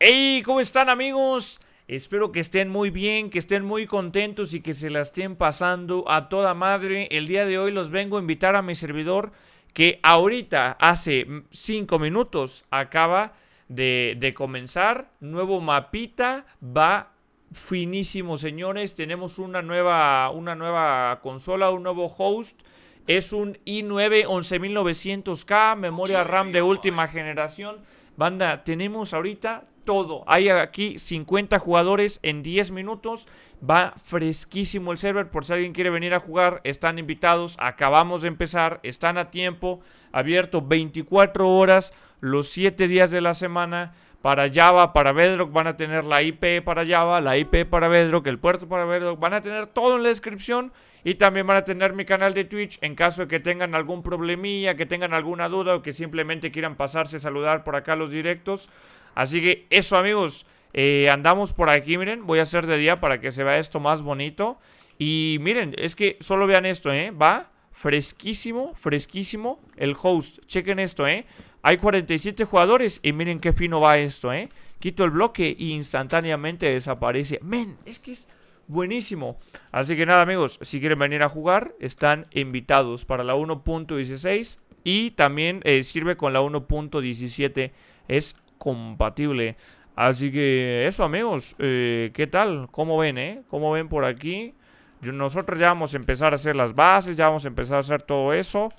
¡Hey! ¿Cómo están amigos? Espero que estén muy bien, que estén muy contentos y que se la estén pasando a toda madre. El día de hoy los vengo a invitar a mi servidor que ahorita, hace 5 minutos, acaba de, comenzar. Nuevo mapita, va finísimo señores. Tenemos una nueva, una nueva consola, un nuevo host. Es un i9 11900K, memoria RAM de última generación. Banda, tenemos ahorita todo. Hay aquí 50 jugadores en 10 minutos. Va fresquísimo el server. Por si alguien quiere venir a jugar, están invitados. Acabamos de empezar. Están a tiempo. Abierto 24 horas los 7 días de la semana para Java, para Bedrock, van a tener la IP para Java, la IP para Bedrock, el puerto para Bedrock, van a tener todo en la descripción y también van a tener mi canal de Twitch en caso de que tengan algún problemilla, que tengan alguna duda o que simplemente quieran pasarse a saludar por acá los directos. Así que eso amigos, eh, andamos por aquí, miren, voy a hacer de día para que se vea esto más bonito. Y miren, es que solo vean esto, ¿eh? Va fresquísimo, fresquísimo el host. Chequen esto, ¿eh? Hay 47 jugadores y miren qué fino va esto, ¿eh? Quito el bloque y e instantáneamente desaparece. Men, es que es buenísimo. Así que nada, amigos, si quieren venir a jugar, están invitados para la 1.16 y también eh, sirve con la 1.17. Es compatible. Así que eso, amigos. Eh, ¿Qué tal? ¿Cómo ven, eh? ¿Cómo ven por aquí? Nosotros ya vamos a empezar a hacer las bases, ya vamos a empezar a hacer todo eso.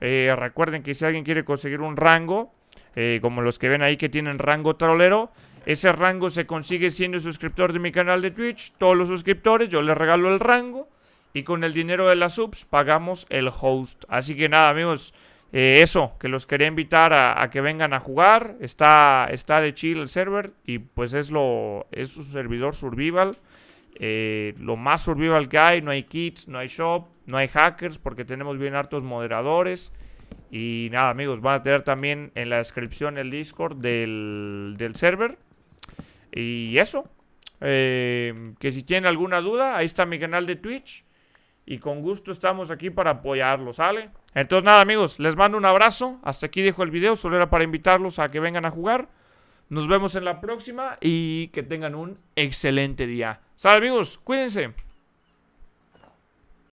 Eh, recuerden que si alguien quiere conseguir un rango, eh, como los que ven ahí que tienen rango trolero, ese rango se consigue siendo suscriptor de mi canal de Twitch. Todos los suscriptores, yo les regalo el rango. Y con el dinero de las subs pagamos el host. Así que nada, amigos. Eh, eso, que los quería invitar a, que vengan a jugar. Está, está de chill el server. Y pues es lo. es su servidor survival. Eh, lo más survival que hay, no hay kits, no hay shop, no hay hackers porque tenemos bien hartos moderadores. Y nada amigos, van a tener también en la descripción el Discord del, server. Y eso, eh, que si tienen alguna duda, ahí está mi canal de Twitch. Y con gusto estamos aquí para apoyarlos, ¿sale? Entonces nada amigos, les mando un abrazo. Hasta aquí dejo el video, solo era para invitarlos a que vengan a jugar. Nos vemos en la próxima y que tengan un excelente día. Saludos amigos, cuídense.